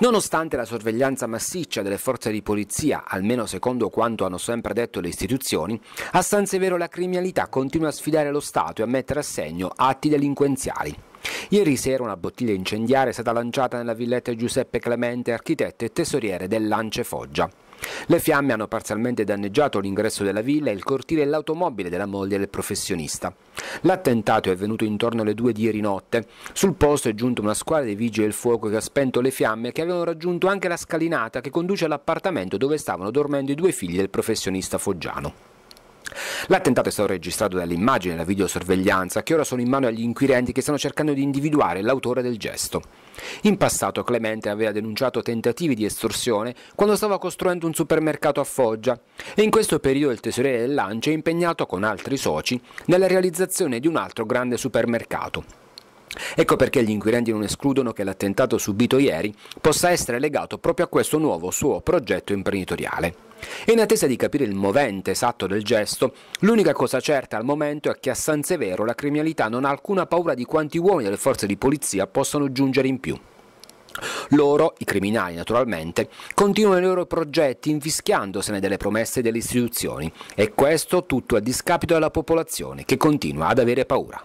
Nonostante la sorveglianza massiccia delle forze di polizia, almeno secondo quanto hanno sempre detto le istituzioni, a San Severo la criminalità continua a sfidare lo Stato e a mettere a segno atti delinquenziali. Ieri sera una bottiglia incendiaria è stata lanciata nella villetta Giuseppe Clemente, architetto e tesoriere del Lance Foggia. Le fiamme hanno parzialmente danneggiato l'ingresso della villa, il cortile e l'automobile della moglie del professionista. L'attentato è avvenuto intorno alle 2 di ieri notte. Sul posto è giunta una squadra dei vigili del fuoco che ha spento le fiamme e che avevano raggiunto anche la scalinata che conduce all'appartamento dove stavano dormendo i due figli del professionista foggiano. L'attentato è stato registrato dall'immagine della videosorveglianza che ora sono in mano agli inquirenti che stanno cercando di individuare l'autore del gesto. In passato Clemente aveva denunciato tentativi di estorsione quando stava costruendo un supermercato a Foggia e in questo periodo il tesoriere del Lancio è impegnato con altri soci nella realizzazione di un altro grande supermercato. Ecco perché gli inquirenti non escludono che l'attentato subito ieri possa essere legato proprio a questo nuovo suo progetto imprenditoriale. E in attesa di capire il movente esatto del gesto, l'unica cosa certa al momento è che a San Severo la criminalità non ha alcuna paura di quanti uomini delle forze di polizia possano giungere in più. Loro, i criminali naturalmente, continuano i loro progetti infischiandosene delle promesse delle istituzioni e questo tutto a discapito della popolazione che continua ad avere paura.